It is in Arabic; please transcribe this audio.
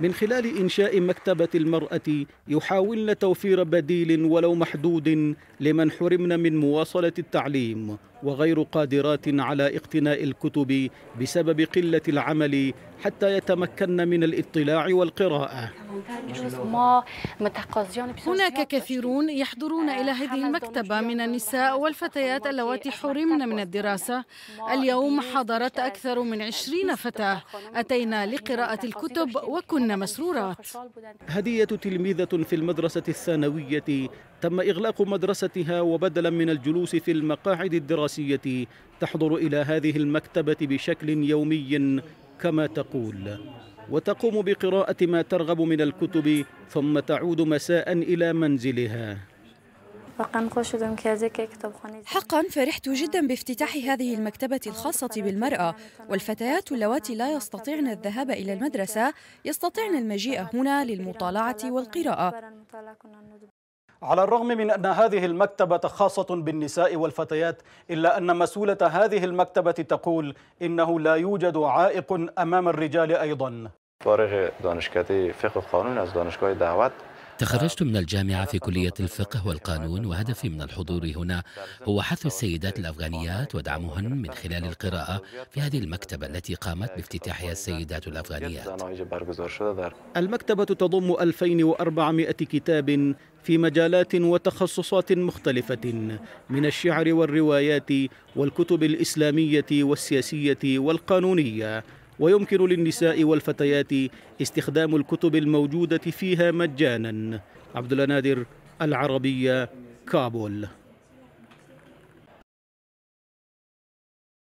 من خلال إنشاء مكتبة المرأة يحاولن توفير بديل ولو محدود لمن حرمن من مواصلة التعليم وغير قادرات على اقتناء الكتب بسبب قلة العمل حتى يتمكن من الاطلاع والقراءة هناك كثيرون يحضرون إلى هذه المكتبة من النساء والفتيات اللواتي حرمن من الدراسة اليوم حضرت أكثر من عشرين فتاة أتينا لقراءة الكتب وكنا كن مسرورات هدية تلميذة في المدرسة الثانوية تم إغلاق مدرستها وبدلا من الجلوس في المقاعد الدراسية تحضر إلى هذه المكتبة بشكل يومي كما تقول وتقوم بقراءة ما ترغب من الكتب ثم تعود مساء إلى منزلها حقا فرحت جدا بافتتاح هذه المكتبة الخاصة بالمرأة والفتيات اللواتي لا يستطيعن الذهاب إلى المدرسة يستطيعن المجيء هنا للمطالعة والقراءة على الرغم من أن هذه المكتبة خاصة بالنساء والفتيات إلا أن مسؤولة هذه المكتبة تقول إنه لا يوجد عائق أمام الرجال أيضا فارغ دانشکده فقه قانون از دانشگاه دعوت تخرجت من الجامعة في كلية الفقه والقانون وهدفي من الحضور هنا هو حث السيدات الأفغانيات ودعمهن من خلال القراءة في هذه المكتبة التي قامت بافتتاحها السيدات الأفغانيات المكتبة تضم 2400 كتاب في مجالات وتخصصات مختلفة من الشعر والروايات والكتب الإسلامية والسياسية والقانونية ويمكن للنساء والفتيات استخدام الكتب الموجودة فيها مجانا عبد العربية كابول